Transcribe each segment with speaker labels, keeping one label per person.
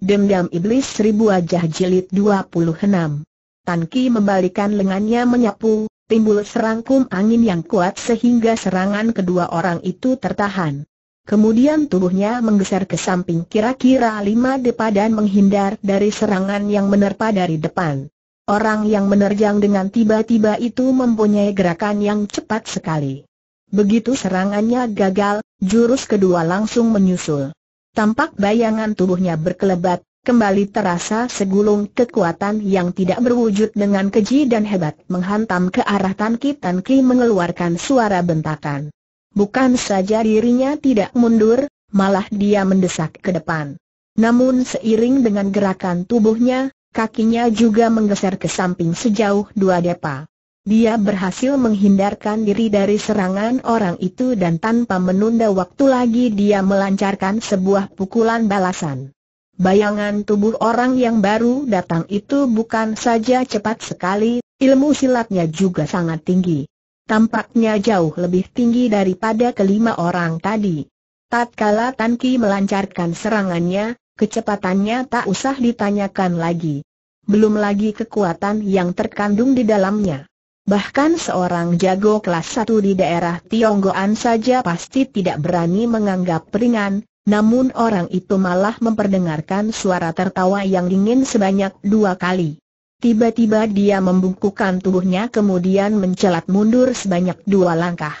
Speaker 1: Dendam Iblis Seribu Wajah Jilid 26 Tan Ki membalikan lengannya menyapu, timbul serangkum angin yang kuat sehingga serangan kedua orang itu tertahan. Kemudian tubuhnya menggeser ke samping kira-kira lima depa dan menghindar dari serangan yang menerpa dari depan. Orang yang menerjang dengan tiba-tiba itu mempunyai gerakan yang cepat sekali. Begitu serangannya gagal, jurus kedua langsung menyusul tampak bayangan tubuhnya berkelebat, kembali terasa segulung kekuatan yang tidak berwujud dengan keji dan hebat menghantam ke arah Tan Ki mengeluarkan suara bentakan. Bukan saja dirinya tidak mundur, malah dia mendesak ke depan. Namun seiring dengan gerakan tubuhnya, kakinya juga menggeser ke samping sejauh dua depa dia berhasil menghindarkan diri dari serangan orang itu dan tanpa menunda waktu lagi dia melancarkan sebuah pukulan balasan. Bayangan tubuh orang yang baru datang itu bukan saja cepat sekali, ilmu silatnya juga sangat tinggi. Tampaknya jauh lebih tinggi daripada kelima orang tadi. Tatkala Tan Ki melancarkan serangannya, kecepatannya tak usah ditanyakan lagi. Belum lagi kekuatan yang terkandung di dalamnya. Bahkan seorang jago kelas satu di daerah Tionggoan saja pasti tidak berani menganggap ringan, namun orang itu malah memperdengarkan suara tertawa yang dingin sebanyak dua kali. Tiba-tiba dia membungkukkan tubuhnya kemudian mencelat mundur sebanyak dua langkah.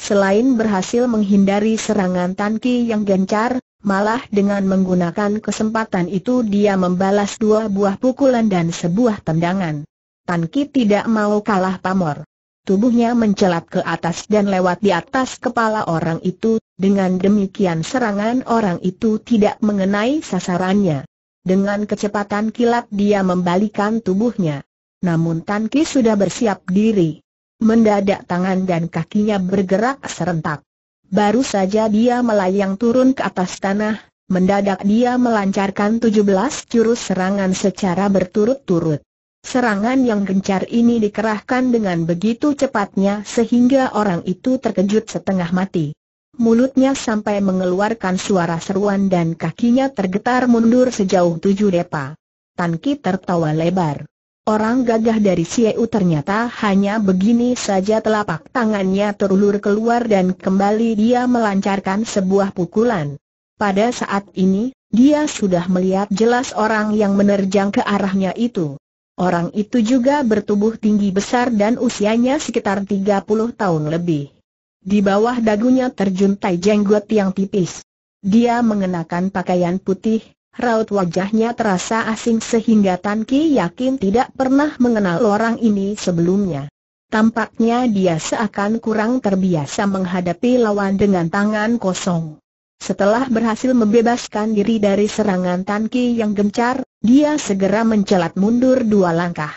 Speaker 1: Selain berhasil menghindari serangan Tanki yang gencar, malah dengan menggunakan kesempatan itu dia membalas dua buah pukulan dan sebuah tendangan. Tan Ki tidak mau kalah pamor. Tubuhnya mencelat ke atas dan lewat di atas kepala orang itu, dengan demikian serangan orang itu tidak mengenai sasarannya. Dengan kecepatan kilat dia membalikan tubuhnya. Namun Tan Ki sudah bersiap diri. Mendadak tangan dan kakinya bergerak serentak. Baru saja dia melayang turun ke atas tanah, mendadak dia melancarkan 17 jurus serangan secara berturut-turut. Serangan yang gencar ini dikerahkan dengan begitu cepatnya sehingga orang itu terkejut setengah mati. Mulutnya sampai mengeluarkan suara seruan dan kakinya tergetar mundur sejauh tujuh depa. Tan Ki tertawa lebar. Orang gagah dari Siu ternyata hanya begini saja telapak tangannya terulur keluar dan kembali dia melancarkan sebuah pukulan. Pada saat ini, dia sudah melihat jelas orang yang menerjang ke arahnya itu. Orang itu juga bertubuh tinggi besar dan usianya sekitar 30 tahun lebih. Di bawah dagunya terjuntai jenggot yang tipis. Dia mengenakan pakaian putih, raut wajahnya terasa asing sehingga Tan Ki yakin tidak pernah mengenal orang ini sebelumnya. Tampaknya dia seakan kurang terbiasa menghadapi lawan dengan tangan kosong. Setelah berhasil membebaskan diri dari serangan Tan Ki yang gencar, dia segera mencelat mundur dua langkah.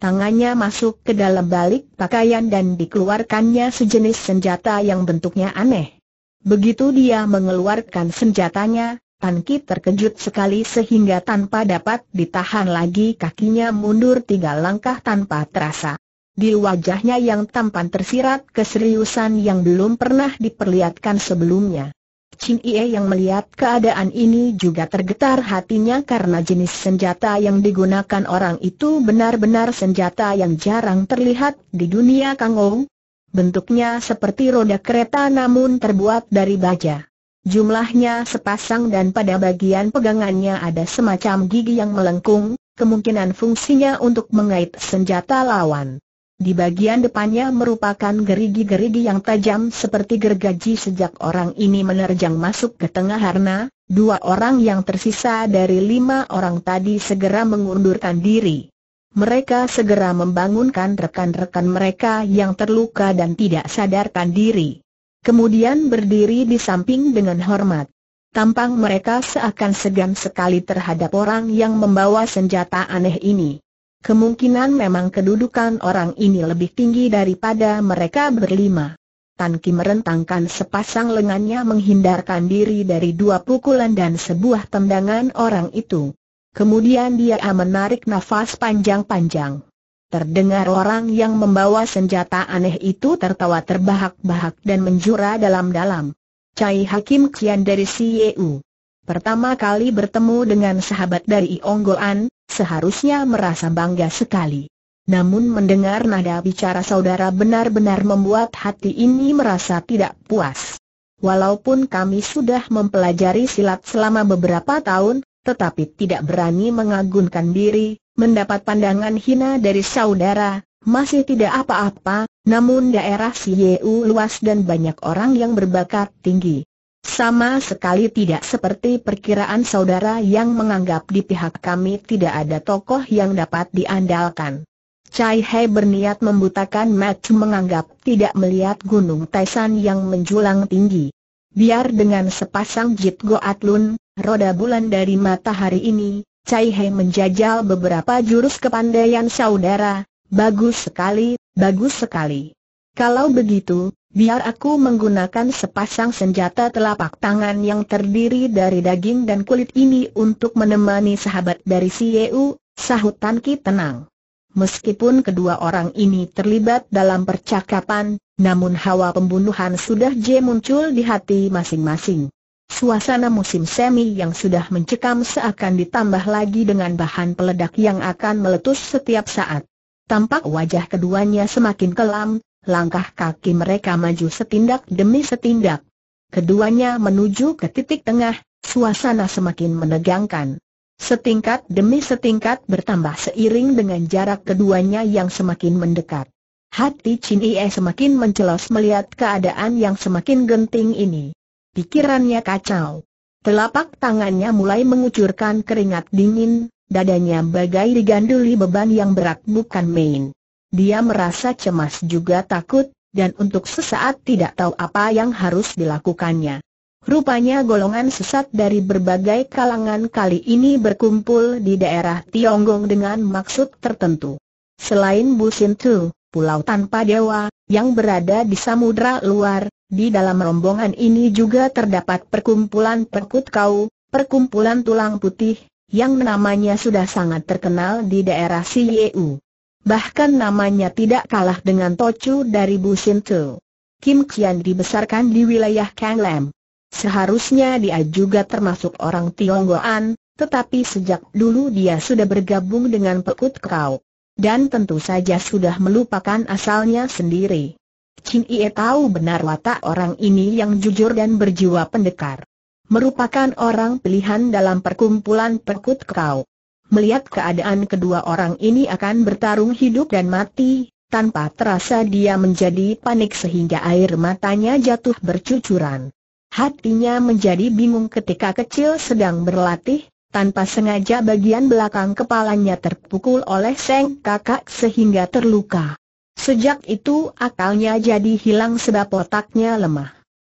Speaker 1: Tangannya masuk ke dalam balik pakaian dan dikeluarkannya sejenis senjata yang bentuknya aneh. Begitu dia mengeluarkan senjatanya, Tan terkejut sekali sehingga tanpa dapat ditahan lagi kakinya mundur tiga langkah tanpa terasa. Di wajahnya yang tampan tersirat keseriusan yang belum pernah diperlihatkan sebelumnya. Chin Ie yang melihat keadaan ini juga tergetar hatinya karena jenis senjata yang digunakan orang itu benar-benar senjata yang jarang terlihat di dunia Kangou. Bentuknya seperti roda kereta namun terbuat dari baja. Jumlahnya sepasang dan pada bagian pegangannya ada semacam gigi yang melengkung, kemungkinan fungsinya untuk mengait senjata lawan. Di bagian depannya merupakan gerigi-gerigi yang tajam seperti gergaji sejak orang ini menerjang masuk ke tengah harna, dua orang yang tersisa dari lima orang tadi segera mengundurkan diri. Mereka segera membangunkan rekan-rekan mereka yang terluka dan tidak sadarkan diri. Kemudian berdiri di samping dengan hormat. Tampang mereka seakan segan sekali terhadap orang yang membawa senjata aneh ini. Kemungkinan memang kedudukan orang ini lebih tinggi daripada mereka berlima. Tan Ki merentangkan sepasang lengannya menghindarkan diri dari dua pukulan dan sebuah tendangan orang itu. Kemudian dia menarik nafas panjang-panjang. Terdengar orang yang membawa senjata aneh itu tertawa terbahak-bahak dan menjura dalam-dalam. Cai Hakim Kian dari CEU. Pertama kali bertemu dengan sahabat dari Ionggoan seharusnya merasa bangga sekali. Namun mendengar nada bicara saudara benar-benar membuat hati ini merasa tidak puas. Walaupun kami sudah mempelajari silat selama beberapa tahun, tetapi tidak berani mengagunkan diri, mendapat pandangan hina dari saudara, masih tidak apa-apa, namun daerah Sieu luas dan banyak orang yang berbakat tinggi. Sama sekali tidak seperti perkiraan saudara yang menganggap di pihak kami tidak ada tokoh yang dapat diandalkan. Cai He berniat membutakan mata menganggap tidak melihat gunung Taisan yang menjulang tinggi. Biar dengan sepasang jit Goat Lun, roda bulan dari matahari ini, Cai He menjajal beberapa jurus kepandaian saudara, bagus sekali, bagus sekali. Kalau begitu, biar aku menggunakan sepasang senjata telapak tangan yang terdiri dari daging dan kulit ini untuk menemani sahabat dari si Yeu, sahut Tan Ki tenang. Meskipun kedua orang ini terlibat dalam percakapan, namun hawa pembunuhan sudah je muncul di hati masing-masing. Suasana musim semi yang sudah mencekam seakan ditambah lagi dengan bahan peledak yang akan meletus setiap saat. Tampak wajah keduanya semakin kelam, langkah kaki mereka maju setindak demi setindak. Keduanya menuju ke titik tengah, suasana semakin menegangkan. Setingkat demi setingkat bertambah seiring dengan jarak keduanya yang semakin mendekat. Hati Chin Ie semakin mencelos melihat keadaan yang semakin genting ini. Pikirannya kacau. Telapak tangannya mulai mengucurkan keringat dingin, dadanya bagai diganduli beban yang berat bukan main. Dia merasa cemas juga takut, dan untuk sesaat tidak tahu apa yang harus dilakukannya. Rupanya golongan sesat dari berbagai kalangan kali ini berkumpul di daerah Tionggong dengan maksud tertentu. Selain Busin Tu, Pulau Tanpa Dewa, yang berada di samudra luar, di dalam rombongan ini juga terdapat perkumpulan perkut kau, perkumpulan tulang putih, yang namanya sudah sangat terkenal di daerah Siyeu bahkan namanya tidak kalah dengan Tochu dari Bushin Tu. Kim Kian dibesarkan di wilayah Kang Kanglem. Seharusnya dia juga termasuk orang Tionggoan, tetapi sejak dulu dia sudah bergabung dengan Pekut Kau. Dan tentu saja sudah melupakan asalnya sendiri. Ching Ie tahu benar watak orang ini yang jujur dan berjiwa pendekar. Merupakan orang pilihan dalam perkumpulan Pekut Kau. Melihat keadaan kedua orang ini akan bertarung hidup dan mati, tanpa terasa dia menjadi panik sehingga air matanya jatuh bercucuran. Hatinya menjadi bingung ketika kecil sedang berlatih, tanpa sengaja bagian belakang kepalanya terpukul oleh seng kakak sehingga terluka. Sejak itu akalnya jadi hilang sebab otaknya lemah.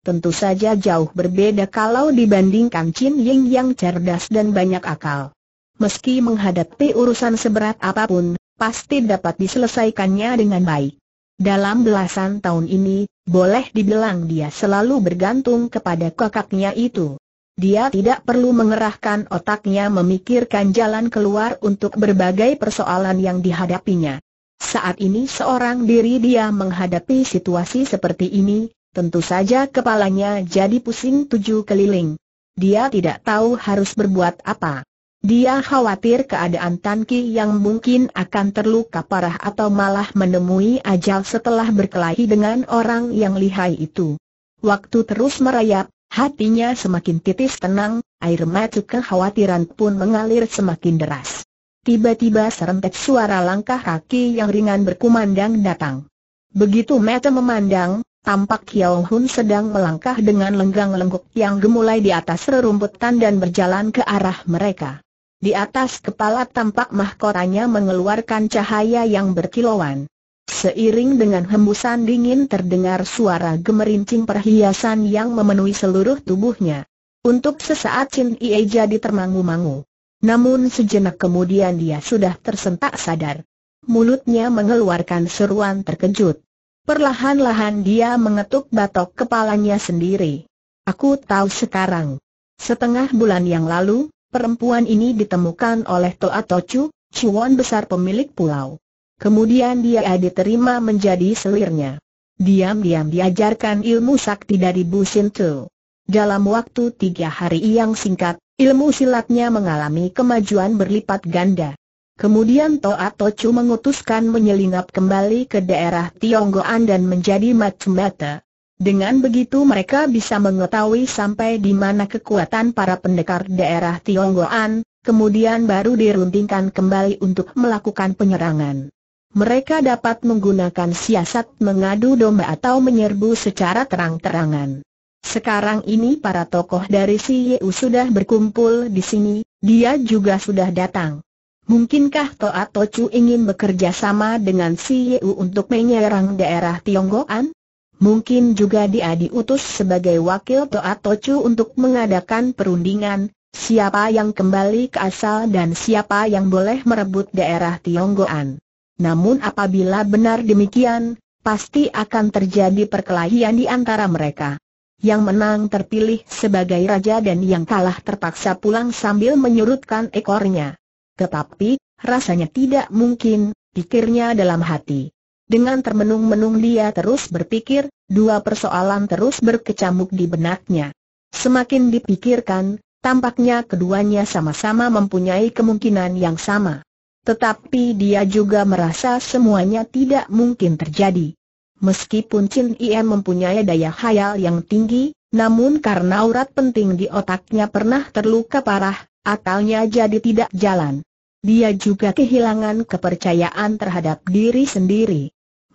Speaker 1: Tentu saja jauh berbeda kalau dibandingkan Chin Ying yang cerdas dan banyak akal meski menghadapi urusan seberat apapun, pasti dapat diselesaikannya dengan baik. Dalam belasan tahun ini, boleh dibilang dia selalu bergantung kepada kakaknya itu. Dia tidak perlu mengerahkan otaknya memikirkan jalan keluar untuk berbagai persoalan yang dihadapinya. Saat ini seorang diri dia menghadapi situasi seperti ini, tentu saja kepalanya jadi pusing tujuh keliling. Dia tidak tahu harus berbuat apa. Dia khawatir keadaan Tan yang mungkin akan terluka parah atau malah menemui ajal setelah berkelahi dengan orang yang lihai itu. Waktu terus merayap, hatinya semakin titis tenang, air mata kekhawatiran pun mengalir semakin deras. Tiba-tiba serentet suara langkah kaki yang ringan berkumandang datang. Begitu mata memandang, Tampak Kiao Hun sedang melangkah dengan lenggang lengkuk yang gemulai di atas rerumputan dan berjalan ke arah mereka. Di atas kepala tampak mahkotanya mengeluarkan cahaya yang berkilauan. Seiring dengan hembusan dingin terdengar suara gemerincing perhiasan yang memenuhi seluruh tubuhnya. Untuk sesaat Chin Ie jadi termangu-mangu. Namun sejenak kemudian dia sudah tersentak sadar. Mulutnya mengeluarkan seruan terkejut. Perlahan-lahan dia mengetuk batok kepalanya sendiri. Aku tahu sekarang. Setengah bulan yang lalu, perempuan ini ditemukan oleh Toa Tochu, cuan besar pemilik pulau. Kemudian dia diterima menjadi selirnya. Diam-diam diajarkan ilmu sakti dari Bu Sintu. Dalam waktu tiga hari yang singkat, ilmu silatnya mengalami kemajuan berlipat ganda. Kemudian Toa Tochu mengutuskan menyelinap kembali ke daerah Tionggoan dan menjadi Matsumata. Dengan begitu mereka bisa mengetahui sampai di mana kekuatan para pendekar daerah Tionggoan, kemudian baru diruntingkan kembali untuk melakukan penyerangan. Mereka dapat menggunakan siasat mengadu domba atau menyerbu secara terang-terangan. Sekarang ini para tokoh dari Si Yeu sudah berkumpul di sini, dia juga sudah datang. Mungkinkah Toa Tocu ingin bekerja sama dengan Si Yeu untuk menyerang daerah Tionggoan? Mungkin juga dia diutus sebagai wakil Toa Tocu untuk mengadakan perundingan, siapa yang kembali ke asal dan siapa yang boleh merebut daerah Tionggoan. Namun apabila benar demikian, pasti akan terjadi perkelahian di antara mereka. Yang menang terpilih sebagai raja dan yang kalah terpaksa pulang sambil menyurutkan ekornya. Tetapi, rasanya tidak mungkin, pikirnya dalam hati. Dengan termenung-menung dia terus berpikir, dua persoalan terus berkecamuk di benaknya. Semakin dipikirkan, tampaknya keduanya sama-sama mempunyai kemungkinan yang sama. Tetapi dia juga merasa semuanya tidak mungkin terjadi. Meskipun Chin Iem mempunyai daya hayal yang tinggi, namun karena urat penting di otaknya pernah terluka parah, akalnya jadi tidak jalan. Dia juga kehilangan kepercayaan terhadap diri sendiri.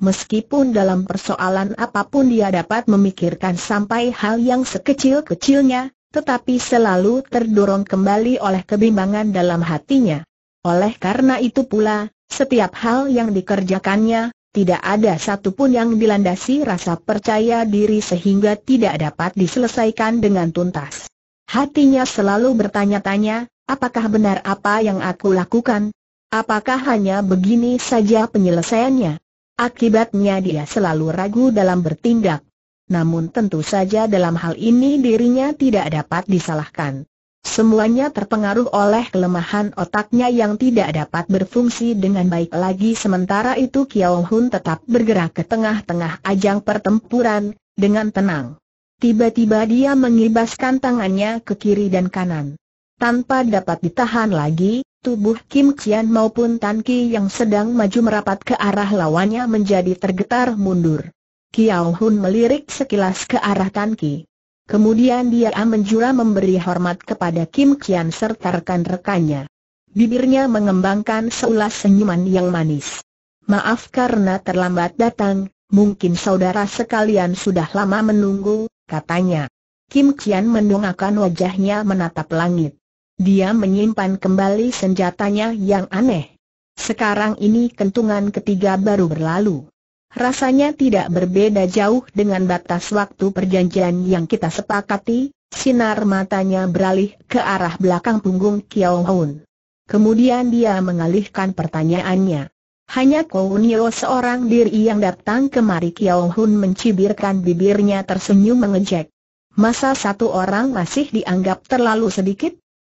Speaker 1: Meskipun dalam persoalan apapun dia dapat memikirkan sampai hal yang sekecil-kecilnya, tetapi selalu terdorong kembali oleh kebimbangan dalam hatinya. Oleh karena itu pula, setiap hal yang dikerjakannya, tidak ada satupun yang dilandasi rasa percaya diri sehingga tidak dapat diselesaikan dengan tuntas. Hatinya selalu bertanya-tanya, apakah benar apa yang aku lakukan? Apakah hanya begini saja penyelesaiannya? Akibatnya dia selalu ragu dalam bertindak. Namun tentu saja dalam hal ini dirinya tidak dapat disalahkan. Semuanya terpengaruh oleh kelemahan otaknya yang tidak dapat berfungsi dengan baik lagi sementara itu Kiao Hun tetap bergerak ke tengah-tengah ajang pertempuran, dengan tenang. Tiba-tiba dia mengibaskan tangannya ke kiri dan kanan. Tanpa dapat ditahan lagi, Tubuh Kim Chian maupun Tan Ki yang sedang maju merapat ke arah lawannya menjadi tergetar mundur. Kiao Hun melirik sekilas ke arah Tan Ki. Kemudian dia menjura memberi hormat kepada Kim Chian serta rekan-rekannya. Bibirnya mengembangkan seulas senyuman yang manis. Maaf karena terlambat datang, mungkin saudara sekalian sudah lama menunggu, katanya. Kim Chian mendongakkan wajahnya menatap langit. Dia menyimpan kembali senjatanya yang aneh. Sekarang ini kentungan ketiga baru berlalu. Rasanya tidak berbeda jauh dengan batas waktu perjanjian yang kita sepakati, sinar matanya beralih ke arah belakang punggung Kiao Hun. Kemudian dia mengalihkan pertanyaannya. Hanya Kou Nio seorang diri yang datang kemari Kiao Hun mencibirkan bibirnya tersenyum mengejek. Masa satu orang masih dianggap terlalu sedikit?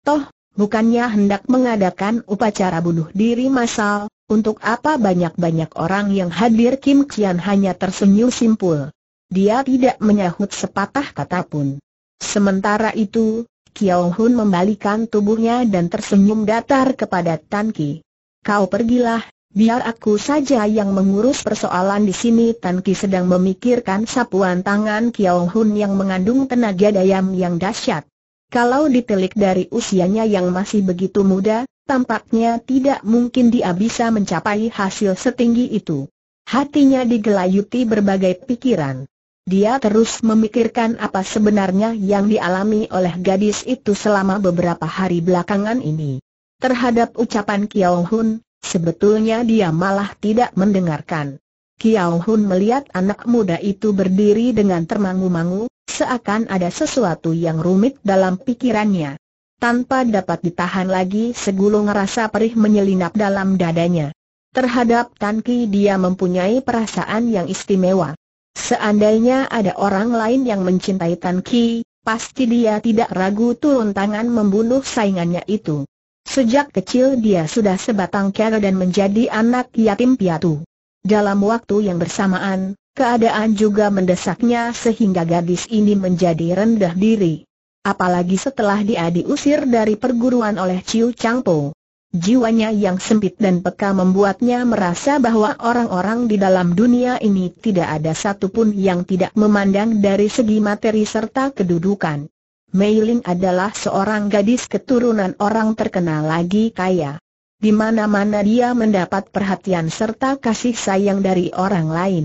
Speaker 1: Toh, bukannya hendak mengadakan upacara bunuh diri masal? untuk apa banyak-banyak orang yang hadir Kim Kian hanya tersenyum simpul. Dia tidak menyahut sepatah kata pun. Sementara itu, Kiao Hun membalikan tubuhnya dan tersenyum datar kepada Tan Ki. Kau pergilah, Biar aku saja yang mengurus persoalan di sini Tan Ki sedang memikirkan sapuan tangan Kiao Hun yang mengandung tenaga dayam yang dahsyat. Kalau ditelik dari usianya yang masih begitu muda, tampaknya tidak mungkin dia bisa mencapai hasil setinggi itu. Hatinya digelayuti berbagai pikiran. Dia terus memikirkan apa sebenarnya yang dialami oleh gadis itu selama beberapa hari belakangan ini. Terhadap ucapan Kiao Hun, sebetulnya dia malah tidak mendengarkan. Kiao Hun melihat anak muda itu berdiri dengan termangu-mangu, seakan ada sesuatu yang rumit dalam pikirannya. Tanpa dapat ditahan lagi segulung rasa perih menyelinap dalam dadanya. Terhadap Tan Ki dia mempunyai perasaan yang istimewa. Seandainya ada orang lain yang mencintai Tan Ki, pasti dia tidak ragu turun tangan membunuh saingannya itu. Sejak kecil dia sudah sebatang kara dan menjadi anak yatim piatu. Dalam waktu yang bersamaan, keadaan juga mendesaknya sehingga gadis ini menjadi rendah diri. Apalagi setelah dia diusir dari perguruan oleh Ciu Changpo. Jiwanya yang sempit dan peka membuatnya merasa bahwa orang-orang di dalam dunia ini tidak ada satupun yang tidak memandang dari segi materi serta kedudukan. Mei Ling adalah seorang gadis keturunan orang terkenal lagi kaya. Di mana-mana dia mendapat perhatian serta kasih sayang dari orang lain.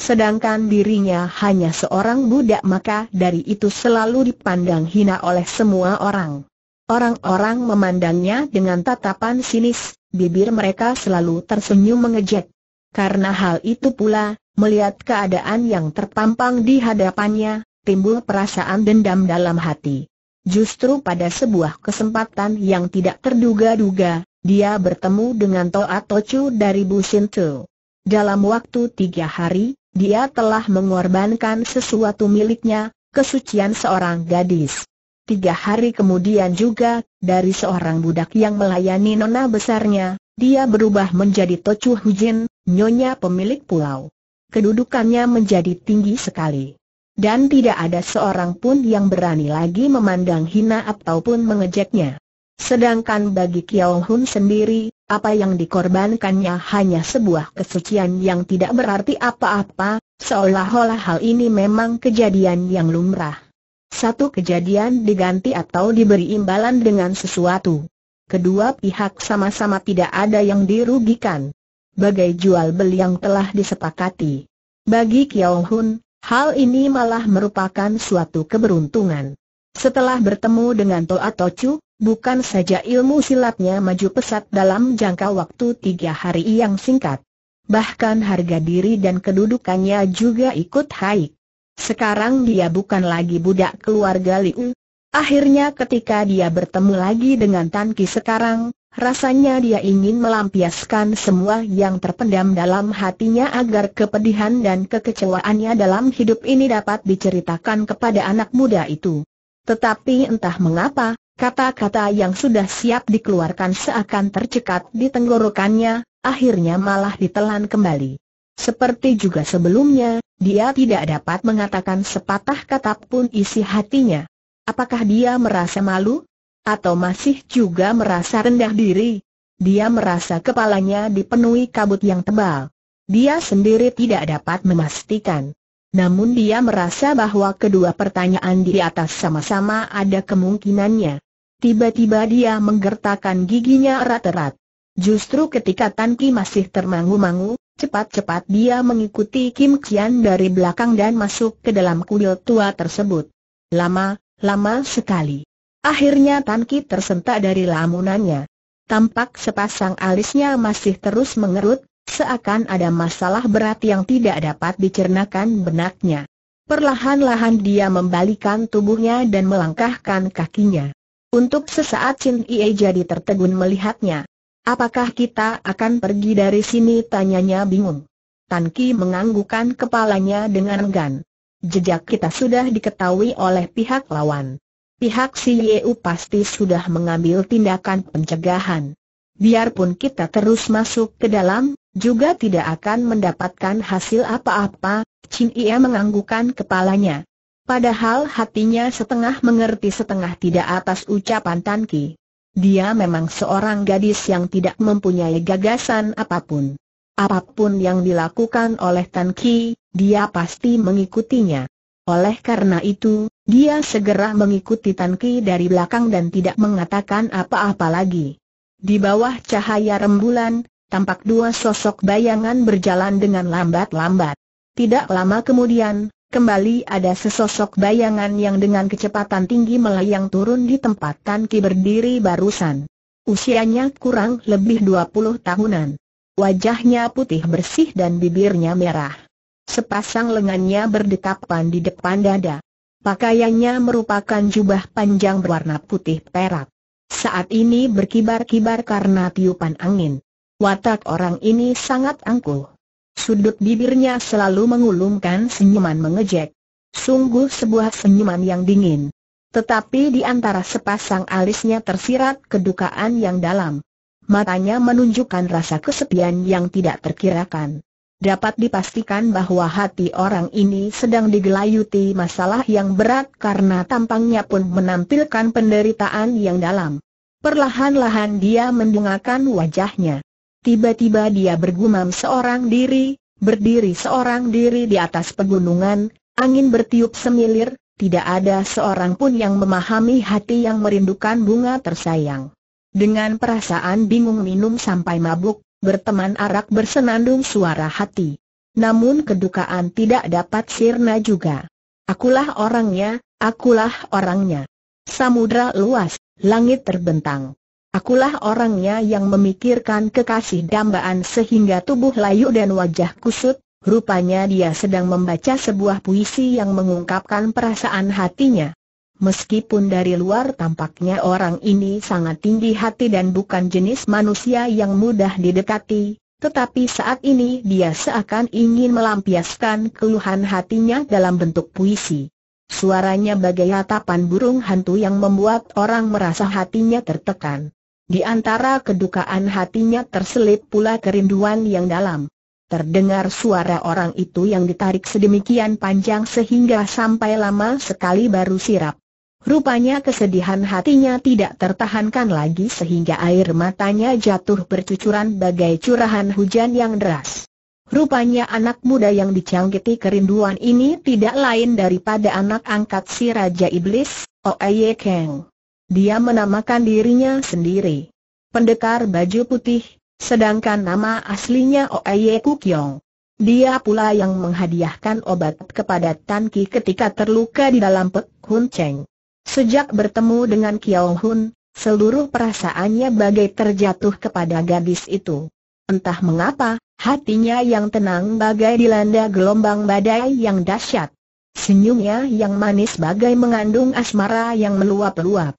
Speaker 1: Sedangkan dirinya hanya seorang budak maka dari itu selalu dipandang hina oleh semua orang. Orang-orang memandangnya dengan tatapan sinis, bibir mereka selalu tersenyum mengejek. Karena hal itu pula, melihat keadaan yang terpampang di hadapannya, timbul perasaan dendam dalam hati. Justru pada sebuah kesempatan yang tidak terduga-duga, dia bertemu dengan Toa Tochu dari Bushinto. Dalam waktu tiga hari, dia telah mengorbankan sesuatu miliknya, kesucian seorang gadis. Tiga hari kemudian juga, dari seorang budak yang melayani nona besarnya, dia berubah menjadi Tochu Hujin, nyonya pemilik pulau. Kedudukannya menjadi tinggi sekali. Dan tidak ada seorang pun yang berani lagi memandang hina ataupun mengejeknya. Sedangkan bagi Kiao Hun sendiri, apa yang dikorbankannya hanya sebuah kesucian yang tidak berarti apa-apa, seolah-olah hal ini memang kejadian yang lumrah. Satu kejadian diganti atau diberi imbalan dengan sesuatu. Kedua pihak sama-sama tidak ada yang dirugikan. Bagai jual beli yang telah disepakati. Bagi Kiao Hun, hal ini malah merupakan suatu keberuntungan. Setelah bertemu dengan Toa Tochu, Bukan saja ilmu silatnya maju pesat dalam jangka waktu tiga hari yang singkat. Bahkan harga diri dan kedudukannya juga ikut haik. Sekarang dia bukan lagi budak keluarga Liu. Akhirnya ketika dia bertemu lagi dengan Tan Ki sekarang, rasanya dia ingin melampiaskan semua yang terpendam dalam hatinya agar kepedihan dan kekecewaannya dalam hidup ini dapat diceritakan kepada anak muda itu. Tetapi entah mengapa, Kata-kata yang sudah siap dikeluarkan seakan tercekat di tenggorokannya, akhirnya malah ditelan kembali. Seperti juga sebelumnya, dia tidak dapat mengatakan sepatah kata pun isi hatinya. Apakah dia merasa malu? Atau masih juga merasa rendah diri? Dia merasa kepalanya dipenuhi kabut yang tebal. Dia sendiri tidak dapat memastikan. Namun dia merasa bahwa kedua pertanyaan di atas sama-sama ada kemungkinannya. Tiba-tiba dia menggertakkan giginya erat-erat. Justru ketika Tan Ki masih termangu-mangu, cepat-cepat dia mengikuti Kim Kian dari belakang dan masuk ke dalam kuil tua tersebut. Lama, lama sekali. Akhirnya Tan Ki tersentak dari lamunannya. Tampak sepasang alisnya masih terus mengerut, seakan ada masalah berat yang tidak dapat dicernakan benaknya. Perlahan-lahan dia membalikan tubuhnya dan melangkahkan kakinya. Untuk sesaat Chin Ie jadi tertegun melihatnya. Apakah kita akan pergi dari sini? Tanyanya bingung. Tan Ki menganggukkan kepalanya dengan enggan. Jejak kita sudah diketahui oleh pihak lawan. Pihak si Yeu pasti sudah mengambil tindakan pencegahan. Biarpun kita terus masuk ke dalam, juga tidak akan mendapatkan hasil apa-apa, Chin Ie menganggukkan kepalanya. Padahal hatinya setengah mengerti setengah tidak atas ucapan Tan Ki. Dia memang seorang gadis yang tidak mempunyai gagasan apapun. Apapun yang dilakukan oleh Tan Ki, dia pasti mengikutinya. Oleh karena itu, dia segera mengikuti Tan Ki dari belakang dan tidak mengatakan apa-apa lagi. Di bawah cahaya rembulan, tampak dua sosok bayangan berjalan dengan lambat-lambat. Tidak lama kemudian, Kembali ada sesosok bayangan yang dengan kecepatan tinggi melayang turun di tempat Tan berdiri barusan. Usianya kurang lebih 20 tahunan. Wajahnya putih bersih dan bibirnya merah. Sepasang lengannya berdekapan di depan dada. Pakaiannya merupakan jubah panjang berwarna putih perak. Saat ini berkibar-kibar karena tiupan angin. Watak orang ini sangat angkuh. Sudut bibirnya selalu mengulumkan senyuman mengejek. Sungguh sebuah senyuman yang dingin. Tetapi di antara sepasang alisnya tersirat kedukaan yang dalam. Matanya menunjukkan rasa kesepian yang tidak terkirakan. Dapat dipastikan bahwa hati orang ini sedang digelayuti masalah yang berat karena tampangnya pun menampilkan penderitaan yang dalam. Perlahan-lahan dia mendungakan wajahnya. Tiba-tiba dia bergumam seorang diri, berdiri seorang diri di atas pegunungan, angin bertiup semilir, tidak ada seorang pun yang memahami hati yang merindukan bunga tersayang. Dengan perasaan bingung minum sampai mabuk, berteman arak bersenandung suara hati. Namun kedukaan tidak dapat sirna juga. Akulah orangnya, akulah orangnya. Samudra luas, langit terbentang. Akulah orangnya yang memikirkan kekasih dambaan sehingga tubuh layu dan wajah kusut, rupanya dia sedang membaca sebuah puisi yang mengungkapkan perasaan hatinya. Meskipun dari luar tampaknya orang ini sangat tinggi hati dan bukan jenis manusia yang mudah didekati, tetapi saat ini dia seakan ingin melampiaskan keluhan hatinya dalam bentuk puisi. Suaranya bagai tatapan burung hantu yang membuat orang merasa hatinya tertekan. Di antara kedukaan hatinya terselip pula kerinduan yang dalam. Terdengar suara orang itu yang ditarik sedemikian panjang sehingga sampai lama sekali baru sirap. Rupanya kesedihan hatinya tidak tertahankan lagi sehingga air matanya jatuh bercucuran bagai curahan hujan yang deras. Rupanya anak muda yang dicangkiti kerinduan ini tidak lain daripada anak angkat si Raja Iblis, Oeye Kang. Dia menamakan dirinya sendiri. Pendekar baju putih, sedangkan nama aslinya Oye Kukyong. Dia pula yang menghadiahkan obat kepada Tan Ki ketika terluka di dalam Pek Hun Cheng. Sejak bertemu dengan Kiao Hun, seluruh perasaannya bagai terjatuh kepada gadis itu. Entah mengapa, hatinya yang tenang bagai dilanda gelombang badai yang dahsyat. Senyumnya yang manis bagai mengandung asmara yang meluap-luap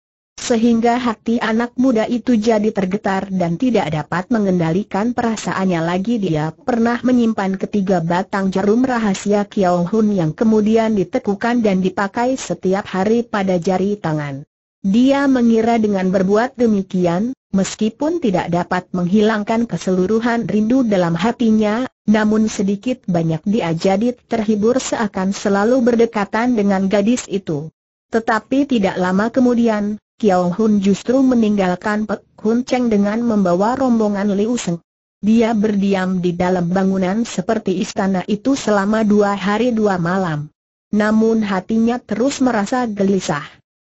Speaker 1: sehingga hati anak muda itu jadi tergetar dan tidak dapat mengendalikan perasaannya lagi dia pernah menyimpan ketiga batang jarum rahasia Kiao Hun yang kemudian ditekukan dan dipakai setiap hari pada jari tangan. Dia mengira dengan berbuat demikian, meskipun tidak dapat menghilangkan keseluruhan rindu dalam hatinya, namun sedikit banyak dia jadi terhibur seakan selalu berdekatan dengan gadis itu. Tetapi tidak lama kemudian, Kiao Hun justru meninggalkan Pek Hun Cheng dengan membawa rombongan Liu Seng. Dia berdiam di dalam bangunan seperti istana itu selama dua hari dua malam. Namun hatinya terus merasa gelisah.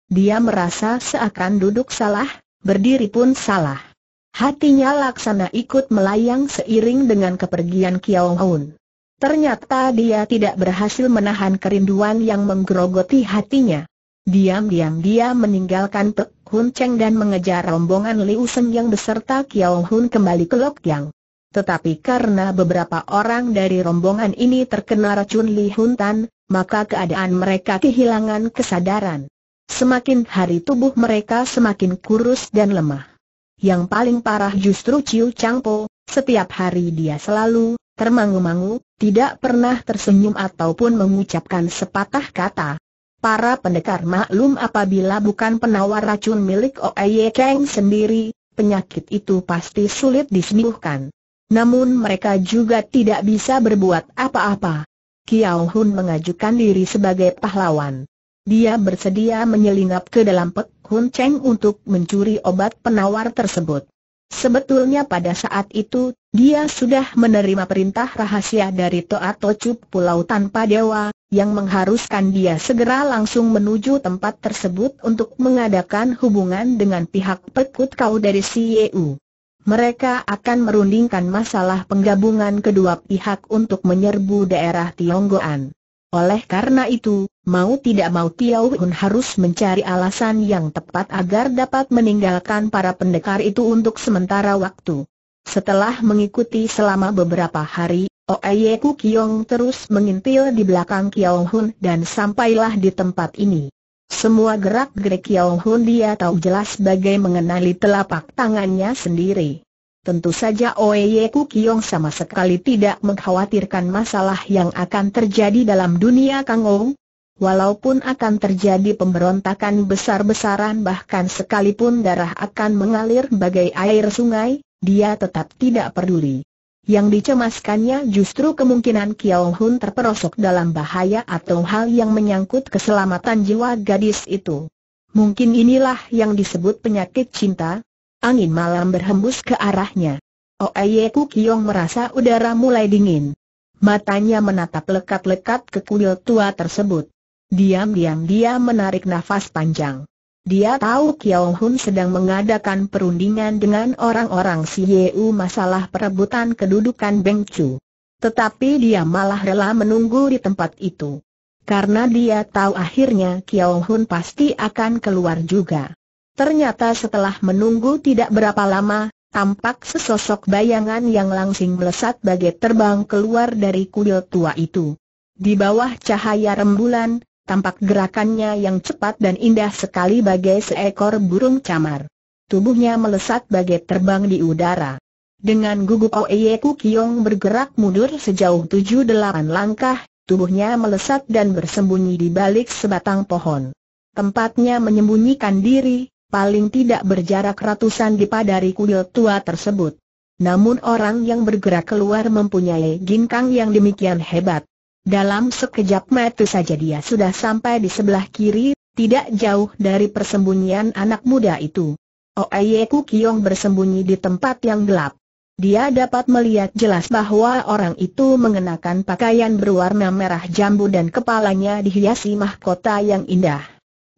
Speaker 1: Dia merasa seakan duduk salah, berdiri pun salah. Hatinya laksana ikut melayang seiring dengan kepergian Kiao Hun. Ternyata dia tidak berhasil menahan kerinduan yang menggerogoti hatinya. Diam-diam dia meninggalkan Pek Hun Cheng dan mengejar rombongan Liu Sen yang beserta Kiao Hun kembali ke Lok Yang. Tetapi karena beberapa orang dari rombongan ini terkena racun Li Hun Tan, maka keadaan mereka kehilangan kesadaran. Semakin hari tubuh mereka semakin kurus dan lemah. Yang paling parah justru Ciu Po, setiap hari dia selalu termangu-mangu, tidak pernah tersenyum ataupun mengucapkan sepatah kata. Para pendekar maklum apabila bukan penawar racun milik Oye Kang sendiri, penyakit itu pasti sulit disembuhkan. Namun mereka juga tidak bisa berbuat apa-apa. Kiao Hun mengajukan diri sebagai pahlawan. Dia bersedia menyelinap ke dalam Pek Hun Cheng untuk mencuri obat penawar tersebut. Sebetulnya pada saat itu, dia sudah menerima perintah rahasia dari Toa Tocup Pulau Tanpa Dewa, yang mengharuskan dia segera langsung menuju tempat tersebut untuk mengadakan hubungan dengan pihak pekut kau dari CEU. Mereka akan merundingkan masalah penggabungan kedua pihak untuk menyerbu daerah Tionggoan. Oleh karena itu, mau tidak mau Tiau Hun harus mencari alasan yang tepat agar dapat meninggalkan para pendekar itu untuk sementara waktu. Setelah mengikuti selama beberapa hari, Oeye Kukyong terus mengintil di belakang Kiao Hun dan sampailah di tempat ini. Semua gerak-gerik Kiao Hun dia tahu jelas bagai mengenali telapak tangannya sendiri. Tentu saja Oeye Kukyong sama sekali tidak mengkhawatirkan masalah yang akan terjadi dalam dunia Ong. Walaupun akan terjadi pemberontakan besar-besaran bahkan sekalipun darah akan mengalir bagai air sungai, dia tetap tidak peduli. Yang dicemaskannya justru kemungkinan Kiao Hun terperosok dalam bahaya atau hal yang menyangkut keselamatan jiwa gadis itu. Mungkin inilah yang disebut penyakit cinta. Angin malam berhembus ke arahnya. Oeye Ku Kiong merasa udara mulai dingin. Matanya menatap lekat-lekat ke kuil tua tersebut. Diam-diam dia menarik nafas panjang. Dia tahu Kiao Hun sedang mengadakan perundingan dengan orang-orang si Yeu masalah perebutan kedudukan Beng Chu. Tetapi dia malah rela menunggu di tempat itu. Karena dia tahu akhirnya Kiao Hun pasti akan keluar juga. Ternyata setelah menunggu tidak berapa lama, tampak sesosok bayangan yang langsing melesat bagai terbang keluar dari kuil tua itu. Di bawah cahaya rembulan, Tampak gerakannya yang cepat dan indah sekali bagai seekor burung camar. Tubuhnya melesat bagai terbang di udara. Dengan gugup Oeye Kukyong bergerak mundur sejauh 7-8 langkah, tubuhnya melesat dan bersembunyi di balik sebatang pohon. Tempatnya menyembunyikan diri, paling tidak berjarak ratusan dipa dari kuil tua tersebut. Namun orang yang bergerak keluar mempunyai ginkang yang demikian hebat. Dalam sekejap mata saja dia sudah sampai di sebelah kiri, tidak jauh dari persembunyian anak muda itu. Oeye Kukyong bersembunyi di tempat yang gelap. Dia dapat melihat jelas bahwa orang itu mengenakan pakaian berwarna merah jambu dan kepalanya dihiasi mahkota yang indah.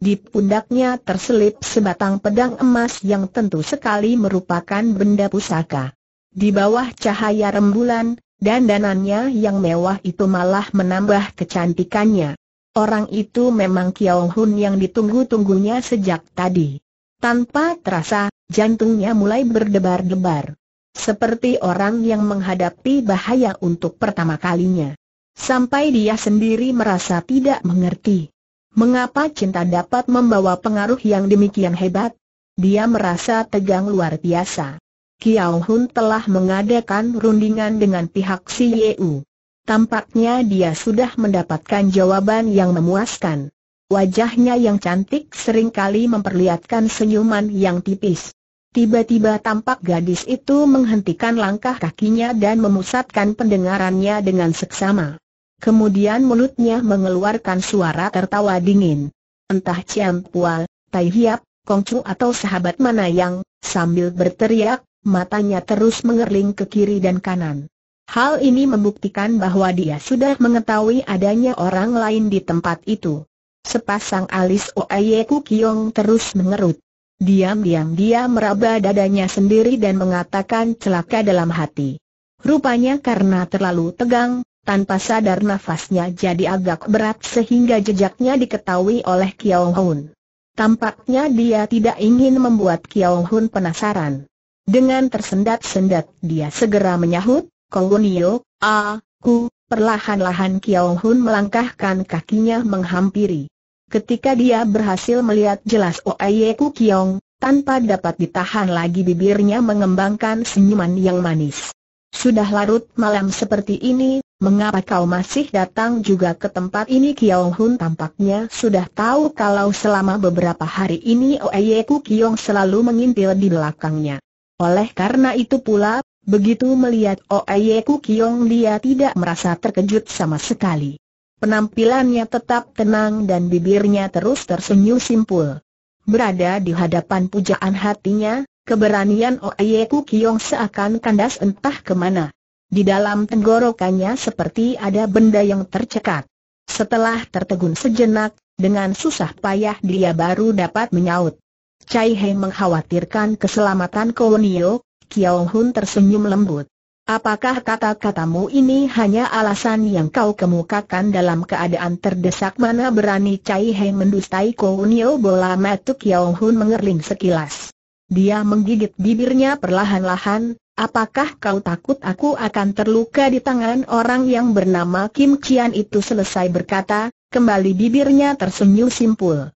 Speaker 1: Di pundaknya terselip sebatang pedang emas yang tentu sekali merupakan benda pusaka. Di bawah cahaya rembulan, dan Dandanannya yang mewah itu malah menambah kecantikannya. Orang itu memang Kiao Hun yang ditunggu-tunggunya sejak tadi. Tanpa terasa, jantungnya mulai berdebar-debar. Seperti orang yang menghadapi bahaya untuk pertama kalinya. Sampai dia sendiri merasa tidak mengerti. Mengapa cinta dapat membawa pengaruh yang demikian hebat? Dia merasa tegang luar biasa. Kiao Hun telah mengadakan rundingan dengan pihak Si Yeu. Tampaknya dia sudah mendapatkan jawaban yang memuaskan. Wajahnya yang cantik seringkali memperlihatkan senyuman yang tipis. Tiba-tiba tampak gadis itu menghentikan langkah kakinya dan memusatkan pendengarannya dengan seksama. Kemudian mulutnya mengeluarkan suara tertawa dingin. Entah Ciampual, Tai Hiap, Kongcu atau sahabat mana yang, sambil berteriak, matanya terus mengerling ke kiri dan kanan. Hal ini membuktikan bahwa dia sudah mengetahui adanya orang lain di tempat itu. Sepasang alis Oeye Kukyong terus mengerut. Diam-diam dia meraba dadanya sendiri dan mengatakan celaka dalam hati. Rupanya karena terlalu tegang, tanpa sadar nafasnya jadi agak berat sehingga jejaknya diketahui oleh Kiao Hun. Tampaknya dia tidak ingin membuat Kiao Hun penasaran. Dengan tersendat-sendat dia segera menyahut, Kolonio, aku, perlahan-lahan Kiao Hun melangkahkan kakinya menghampiri. Ketika dia berhasil melihat jelas Oayeku Kiong, tanpa dapat ditahan lagi bibirnya mengembangkan senyuman yang manis. Sudah larut malam seperti ini, mengapa kau masih datang juga ke tempat ini Kiao Hun tampaknya sudah tahu kalau selama beberapa hari ini Oeyeku Kiong selalu mengintil di belakangnya. Oleh karena itu pula, begitu melihat Oeye oh Kukyong dia tidak merasa terkejut sama sekali. Penampilannya tetap tenang dan bibirnya terus tersenyum simpul. Berada di hadapan pujaan hatinya, keberanian Oeye oh Kukyong seakan kandas entah kemana. Di dalam tenggorokannya seperti ada benda yang tercekat. Setelah tertegun sejenak, dengan susah payah dia baru dapat menyaut. Cai Hei mengkhawatirkan keselamatan Nio, Kiao Hun tersenyum lembut. Apakah kata-katamu ini hanya alasan yang kau kemukakan dalam keadaan terdesak mana berani Cai Hei mendustai Nio bola metu Kiao Hun mengerling sekilas. Dia menggigit bibirnya perlahan-lahan, apakah kau takut aku akan terluka di tangan orang yang bernama Kim Chian itu selesai berkata, kembali bibirnya tersenyum simpul.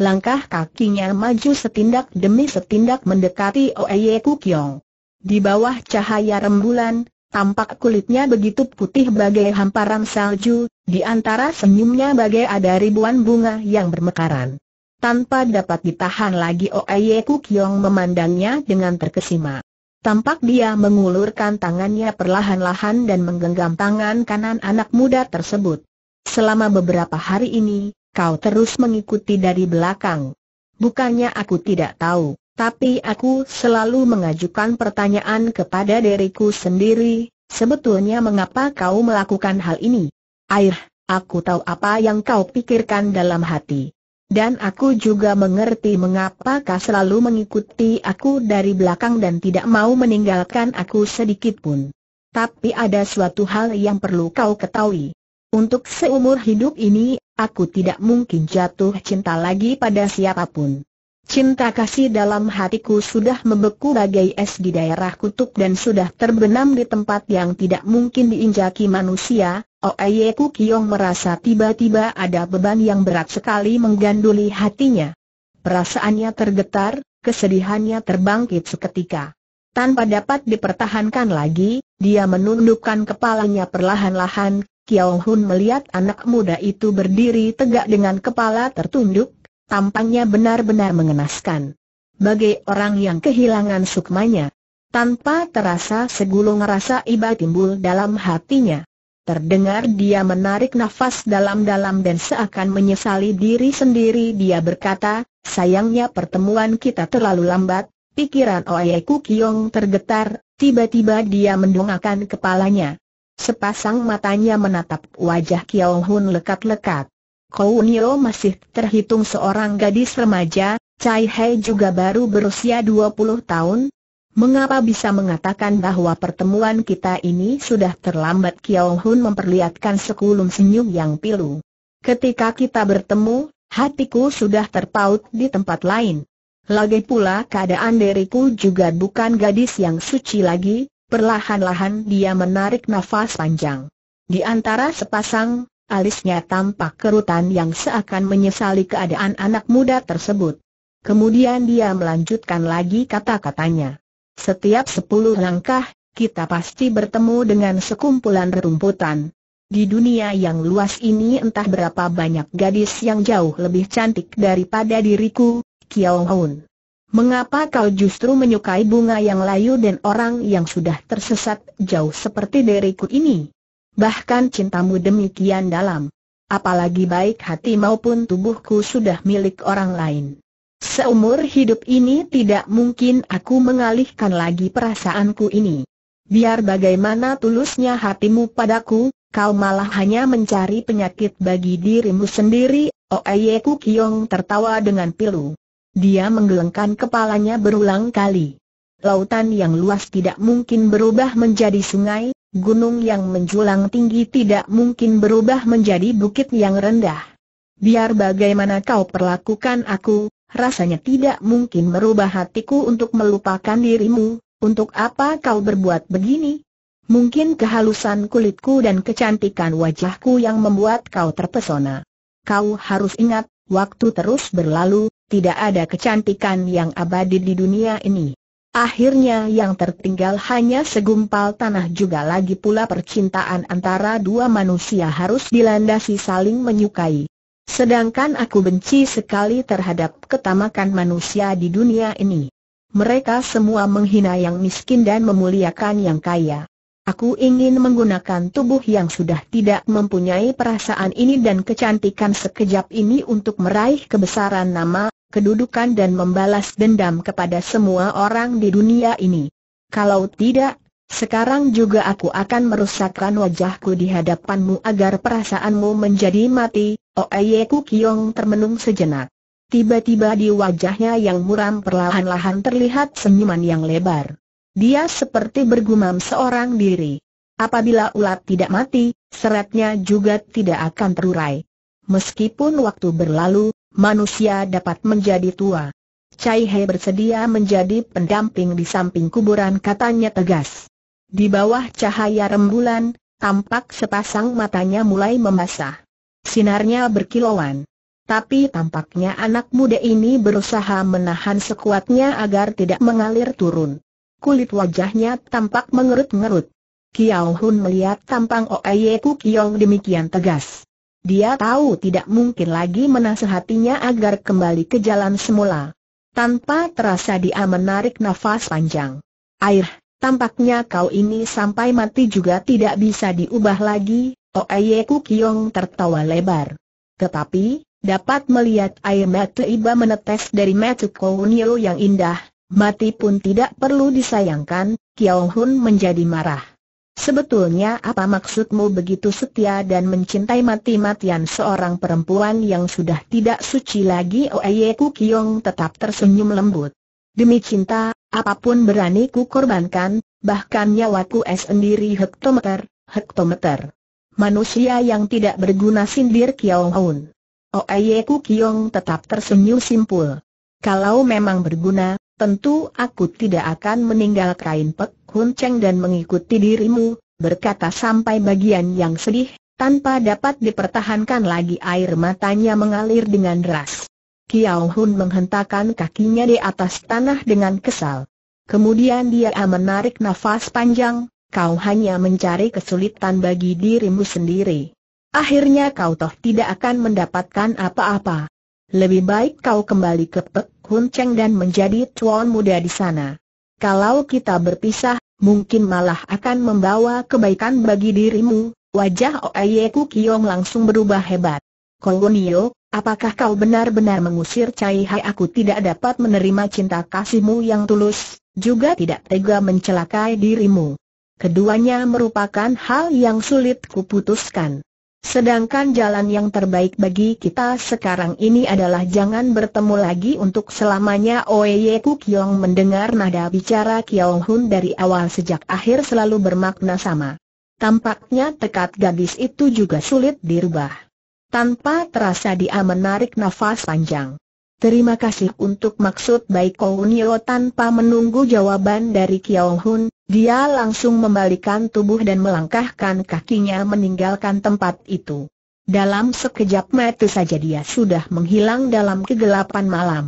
Speaker 1: Langkah kakinya maju setindak demi setindak mendekati Oeye Kukyong. Di bawah cahaya rembulan, tampak kulitnya begitu putih bagai hamparan salju, di antara senyumnya bagai ada ribuan bunga yang bermekaran. Tanpa dapat ditahan lagi Oeye Kukyong memandangnya dengan terkesima. Tampak dia mengulurkan tangannya perlahan-lahan dan menggenggam tangan kanan anak muda tersebut. Selama beberapa hari ini, kau terus mengikuti dari belakang. Bukannya aku tidak tahu, tapi aku selalu mengajukan pertanyaan kepada diriku sendiri, sebetulnya mengapa kau melakukan hal ini? Air, aku tahu apa yang kau pikirkan dalam hati. Dan aku juga mengerti mengapa kau selalu mengikuti aku dari belakang dan tidak mau meninggalkan aku sedikitpun. Tapi ada suatu hal yang perlu kau ketahui. Untuk seumur hidup ini Aku tidak mungkin jatuh cinta lagi pada siapapun. Cinta kasih dalam hatiku sudah membeku bagai es di daerah kutub dan sudah terbenam di tempat yang tidak mungkin diinjaki manusia. Oeyeku Kiyong merasa tiba-tiba ada beban yang berat sekali mengganduli hatinya. Perasaannya tergetar, kesedihannya terbangkit seketika. Tanpa dapat dipertahankan lagi, dia menundukkan kepalanya perlahan-lahan, Kiao Hun melihat anak muda itu berdiri tegak dengan kepala tertunduk, tampangnya benar-benar mengenaskan. Bagai orang yang kehilangan sukmanya. Tanpa terasa segulung rasa iba timbul dalam hatinya. Terdengar dia menarik nafas dalam-dalam dan seakan menyesali diri sendiri dia berkata, sayangnya pertemuan kita terlalu lambat, pikiran Oye Kukiong tergetar, tiba-tiba dia mendongakkan kepalanya. Sepasang matanya menatap wajah Kiao Hun lekat-lekat. Kou Nio masih terhitung seorang gadis remaja, Cai Hei juga baru berusia 20 tahun. Mengapa bisa mengatakan bahwa pertemuan kita ini sudah terlambat Kiao Hun memperlihatkan sekulum senyum yang pilu. Ketika kita bertemu, hatiku sudah terpaut di tempat lain. Lagi pula keadaan diriku juga bukan gadis yang suci lagi, Perlahan-lahan dia menarik nafas panjang. Di antara sepasang, alisnya tampak kerutan yang seakan menyesali keadaan anak muda tersebut. Kemudian dia melanjutkan lagi kata-katanya. Setiap sepuluh langkah, kita pasti bertemu dengan sekumpulan rerumputan. Di dunia yang luas ini entah berapa banyak gadis yang jauh lebih cantik daripada diriku, Kiao Hoon. Mengapa kau justru menyukai bunga yang layu dan orang yang sudah tersesat jauh seperti diriku ini? Bahkan cintamu demikian dalam. Apalagi baik hati maupun tubuhku sudah milik orang lain. Seumur hidup ini tidak mungkin aku mengalihkan lagi perasaanku ini. Biar bagaimana tulusnya hatimu padaku, kau malah hanya mencari penyakit bagi dirimu sendiri, Oeye Kiong tertawa dengan pilu. Dia menggelengkan kepalanya berulang kali. Lautan yang luas tidak mungkin berubah menjadi sungai, gunung yang menjulang tinggi tidak mungkin berubah menjadi bukit yang rendah. Biar bagaimana kau perlakukan aku, rasanya tidak mungkin merubah hatiku untuk melupakan dirimu, untuk apa kau berbuat begini? Mungkin kehalusan kulitku dan kecantikan wajahku yang membuat kau terpesona. Kau harus ingat, waktu terus berlalu, tidak ada kecantikan yang abadi di dunia ini. Akhirnya yang tertinggal hanya segumpal tanah juga lagi pula percintaan antara dua manusia harus dilandasi saling menyukai. Sedangkan aku benci sekali terhadap ketamakan manusia di dunia ini. Mereka semua menghina yang miskin dan memuliakan yang kaya. Aku ingin menggunakan tubuh yang sudah tidak mempunyai perasaan ini dan kecantikan sekejap ini untuk meraih kebesaran nama, kedudukan dan membalas dendam kepada semua orang di dunia ini. Kalau tidak, sekarang juga aku akan merusakkan wajahku di hadapanmu agar perasaanmu menjadi mati, Oeye Kukyong termenung sejenak. Tiba-tiba di wajahnya yang muram perlahan-lahan terlihat senyuman yang lebar. Dia seperti bergumam seorang diri. Apabila ulat tidak mati, seratnya juga tidak akan terurai. Meskipun waktu berlalu, manusia dapat menjadi tua. Cai He bersedia menjadi pendamping di samping kuburan katanya tegas. Di bawah cahaya rembulan, tampak sepasang matanya mulai membasah. Sinarnya berkilauan. Tapi tampaknya anak muda ini berusaha menahan sekuatnya agar tidak mengalir turun kulit wajahnya tampak mengerut-ngerut. Kiao Hun melihat tampang Oye Ku Kiong demikian tegas. Dia tahu tidak mungkin lagi menasehatinya agar kembali ke jalan semula. Tanpa terasa dia menarik nafas panjang. Air, tampaknya kau ini sampai mati juga tidak bisa diubah lagi, Oye Ku Kiong tertawa lebar. Tetapi, dapat melihat air mata iba menetes dari mata Kounio yang indah, Mati pun tidak perlu disayangkan, Kiao Hun menjadi marah. Sebetulnya apa maksudmu begitu setia dan mencintai mati-matian seorang perempuan yang sudah tidak suci lagi Oeye Ku Kiong tetap tersenyum lembut. Demi cinta, apapun berani ku korbankan, bahkan nyawaku es sendiri hektometer, hektometer. Manusia yang tidak berguna sindir Kiao Hun. Oeye Ku Kiong tetap tersenyum simpul. Kalau memang berguna, Tentu aku tidak akan meninggal kain pek Hun dan mengikuti dirimu, berkata sampai bagian yang sedih, tanpa dapat dipertahankan lagi air matanya mengalir dengan deras. Kiao Hun menghentakkan kakinya di atas tanah dengan kesal. Kemudian dia menarik nafas panjang, kau hanya mencari kesulitan bagi dirimu sendiri. Akhirnya kau toh tidak akan mendapatkan apa-apa. Lebih baik kau kembali ke Pek Hun Cheng dan menjadi tuan muda di sana. Kalau kita berpisah, mungkin malah akan membawa kebaikan bagi dirimu. Wajah Oye Ku Kiong langsung berubah hebat. Kolonio, apakah kau benar-benar mengusir Cai Hai aku tidak dapat menerima cinta kasihmu yang tulus, juga tidak tega mencelakai dirimu. Keduanya merupakan hal yang sulit kuputuskan. Sedangkan jalan yang terbaik bagi kita sekarang ini adalah jangan bertemu lagi untuk selamanya Oye Yong mendengar nada bicara Kiong Hun dari awal sejak akhir selalu bermakna sama. Tampaknya tekad gadis itu juga sulit dirubah. Tanpa terasa dia menarik nafas panjang. Terima kasih untuk maksud baik Kounio tanpa menunggu jawaban dari Kiong Hun, dia langsung membalikan tubuh dan melangkahkan kakinya meninggalkan tempat itu. Dalam sekejap mata saja dia sudah menghilang dalam kegelapan malam.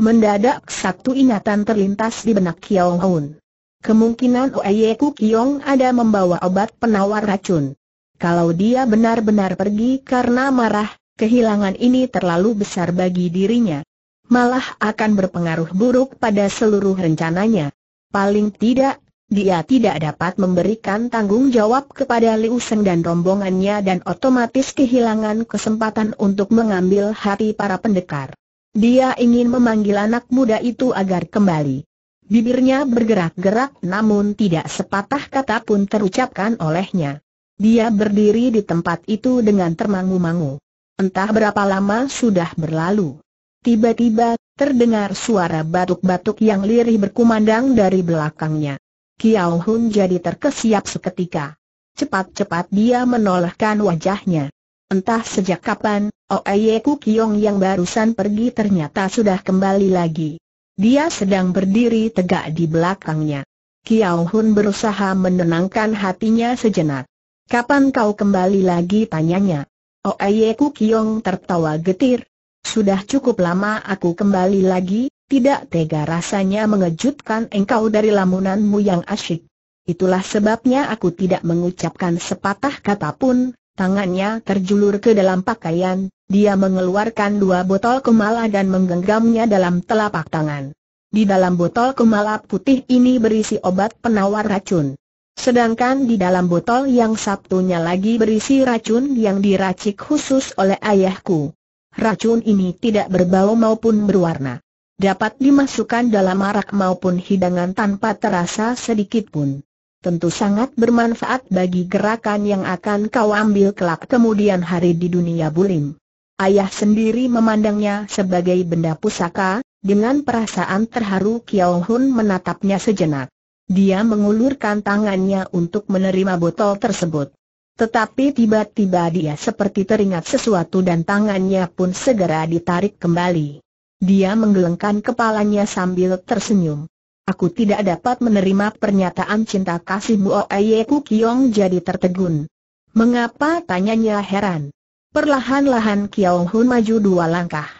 Speaker 1: Mendadak satu ingatan terlintas di benak Kiao Hun. Kemungkinan Oye Ku Kiong ada membawa obat penawar racun. Kalau dia benar-benar pergi karena marah, kehilangan ini terlalu besar bagi dirinya. Malah akan berpengaruh buruk pada seluruh rencananya. Paling tidak, dia tidak dapat memberikan tanggung jawab kepada Liu Seng dan rombongannya dan otomatis kehilangan kesempatan untuk mengambil hati para pendekar. Dia ingin memanggil anak muda itu agar kembali. Bibirnya bergerak-gerak namun tidak sepatah kata pun terucapkan olehnya. Dia berdiri di tempat itu dengan termangu-mangu. Entah berapa lama sudah berlalu. Tiba-tiba, terdengar suara batuk-batuk yang lirih berkumandang dari belakangnya. Kiao Hun jadi terkesiap seketika. Cepat-cepat dia menolehkan wajahnya. Entah sejak kapan, Oeye Ku Kiong yang barusan pergi ternyata sudah kembali lagi. Dia sedang berdiri tegak di belakangnya. Kiao Hun berusaha menenangkan hatinya sejenak. Kapan kau kembali lagi tanyanya? Oeye Ku Kiong tertawa getir. Sudah cukup lama aku kembali lagi, tidak tega rasanya mengejutkan engkau dari lamunanmu yang asyik. Itulah sebabnya aku tidak mengucapkan sepatah kata pun, tangannya terjulur ke dalam pakaian, dia mengeluarkan dua botol kemala dan menggenggamnya dalam telapak tangan. Di dalam botol kemala putih ini berisi obat penawar racun. Sedangkan di dalam botol yang satunya lagi berisi racun yang diracik khusus oleh ayahku. Racun ini tidak berbau maupun berwarna dapat dimasukkan dalam arak maupun hidangan tanpa terasa sedikit pun. Tentu sangat bermanfaat bagi gerakan yang akan kau ambil kelak kemudian hari di dunia bulim. Ayah sendiri memandangnya sebagai benda pusaka, dengan perasaan terharu Kiao Hun menatapnya sejenak. Dia mengulurkan tangannya untuk menerima botol tersebut. Tetapi tiba-tiba dia seperti teringat sesuatu dan tangannya pun segera ditarik kembali. Dia menggelengkan kepalanya sambil tersenyum. Aku tidak dapat menerima pernyataan cinta kasihmu Oeye Kiong jadi tertegun. Mengapa tanyanya heran? Perlahan-lahan Kiao Hun maju dua langkah.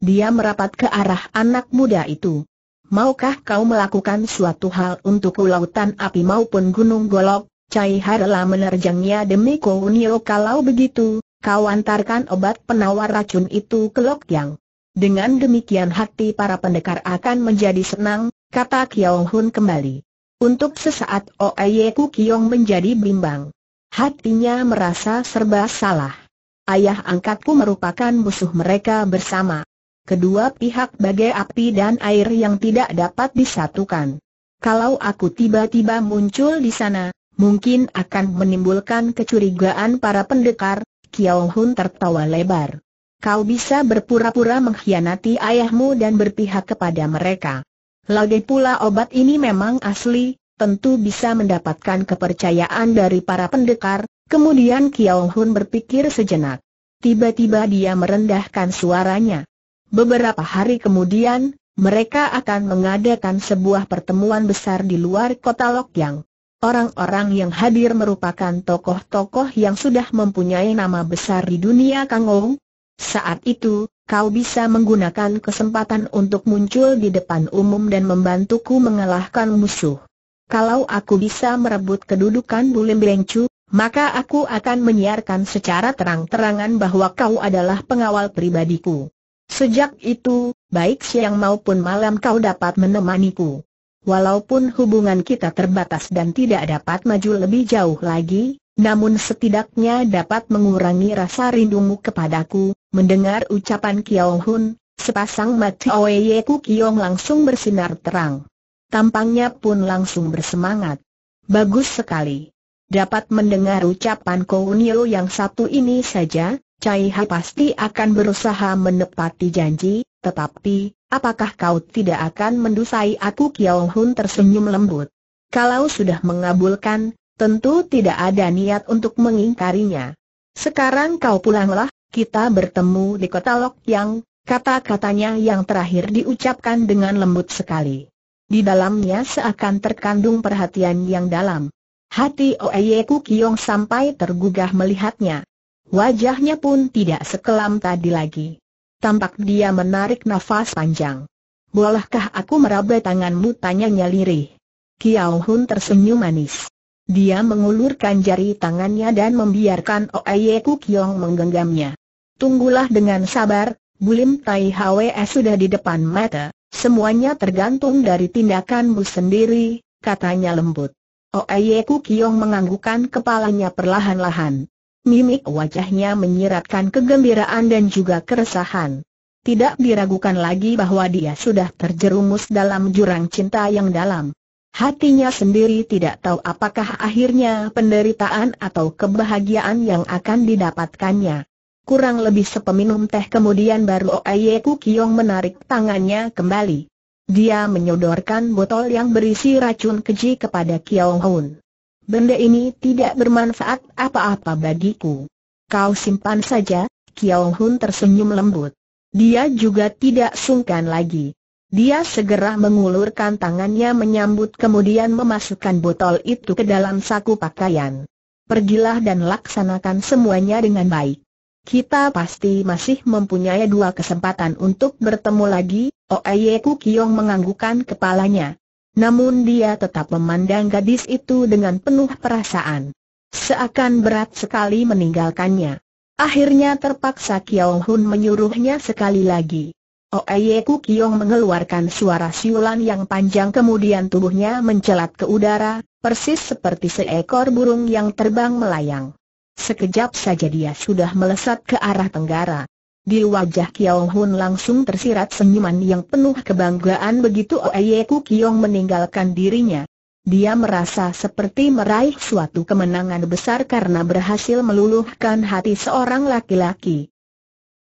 Speaker 1: Dia merapat ke arah anak muda itu. Maukah kau melakukan suatu hal untuk lautan api maupun gunung golok? Cai Harla menerjangnya demi Kounio kalau begitu, kau antarkan obat penawar racun itu ke Lok Yang. Dengan demikian hati para pendekar akan menjadi senang, kata Kiao Hun kembali. Untuk sesaat Oye Ku Kiong menjadi bimbang. Hatinya merasa serba salah. Ayah angkatku merupakan musuh mereka bersama. Kedua pihak bagai api dan air yang tidak dapat disatukan. Kalau aku tiba-tiba muncul di sana, mungkin akan menimbulkan kecurigaan para pendekar, Kiao Hun tertawa lebar kau bisa berpura-pura mengkhianati ayahmu dan berpihak kepada mereka. Lagi pula obat ini memang asli, tentu bisa mendapatkan kepercayaan dari para pendekar, kemudian Kiao Hun berpikir sejenak. Tiba-tiba dia merendahkan suaranya. Beberapa hari kemudian, mereka akan mengadakan sebuah pertemuan besar di luar kota Lokyang. Orang-orang yang hadir merupakan tokoh-tokoh yang sudah mempunyai nama besar di dunia Kangou, saat itu, kau bisa menggunakan kesempatan untuk muncul di depan umum dan membantuku mengalahkan musuh. Kalau aku bisa merebut kedudukan Bulim Bengcu, maka aku akan menyiarkan secara terang-terangan bahwa kau adalah pengawal pribadiku. Sejak itu, baik siang maupun malam kau dapat menemaniku. Walaupun hubungan kita terbatas dan tidak dapat maju lebih jauh lagi, namun setidaknya dapat mengurangi rasa rindumu kepadaku, mendengar ucapan Kiao Hun, sepasang mata Oeyeku Ku Kiong langsung bersinar terang. Tampangnya pun langsung bersemangat. Bagus sekali. Dapat mendengar ucapan Kounio yang satu ini saja, Cai Ha pasti akan berusaha menepati janji, tetapi, apakah kau tidak akan mendusai aku Kiao Hun tersenyum lembut? Kalau sudah mengabulkan, tentu tidak ada niat untuk mengingkarinya. Sekarang kau pulanglah, kita bertemu di kota Lok Yang, kata-katanya yang terakhir diucapkan dengan lembut sekali. Di dalamnya seakan terkandung perhatian yang dalam. Hati Oeye Kukiong sampai tergugah melihatnya. Wajahnya pun tidak sekelam tadi lagi. Tampak dia menarik nafas panjang. Bolehkah aku meraba tanganmu? Tanyanya lirih. Kiao Hun tersenyum manis. Dia mengulurkan jari tangannya dan membiarkan Oye Kukyong menggenggamnya. Tunggulah dengan sabar, bulim Tai Hwe sudah di depan mata, semuanya tergantung dari tindakanmu sendiri, katanya lembut. Oye Kukyong menganggukkan kepalanya perlahan-lahan. Mimik wajahnya menyiratkan kegembiraan dan juga keresahan. Tidak diragukan lagi bahwa dia sudah terjerumus dalam jurang cinta yang dalam. Hatinya sendiri tidak tahu apakah akhirnya penderitaan atau kebahagiaan yang akan didapatkannya. Kurang lebih sepeminum teh kemudian baru Oye Kukiong menarik tangannya kembali. Dia menyodorkan botol yang berisi racun keji kepada Kiong Hun. Benda ini tidak bermanfaat apa-apa bagiku. Kau simpan saja, Kiong Hun tersenyum lembut. Dia juga tidak sungkan lagi. Dia segera mengulurkan tangannya menyambut kemudian memasukkan botol itu ke dalam saku pakaian. Pergilah dan laksanakan semuanya dengan baik. Kita pasti masih mempunyai dua kesempatan untuk bertemu lagi, Oeye oh Kukiong menganggukan kepalanya. Namun dia tetap memandang gadis itu dengan penuh perasaan. Seakan berat sekali meninggalkannya. Akhirnya terpaksa Kiao Hun menyuruhnya sekali lagi. Oyeku Kiong mengeluarkan suara siulan yang panjang kemudian tubuhnya mencelat ke udara, persis seperti seekor burung yang terbang melayang. Sekejap saja dia sudah melesat ke arah tenggara. Di wajah Kiong Hun langsung tersirat senyuman yang penuh kebanggaan begitu Oyeku Kiong meninggalkan dirinya. Dia merasa seperti meraih suatu kemenangan besar karena berhasil meluluhkan hati seorang laki-laki.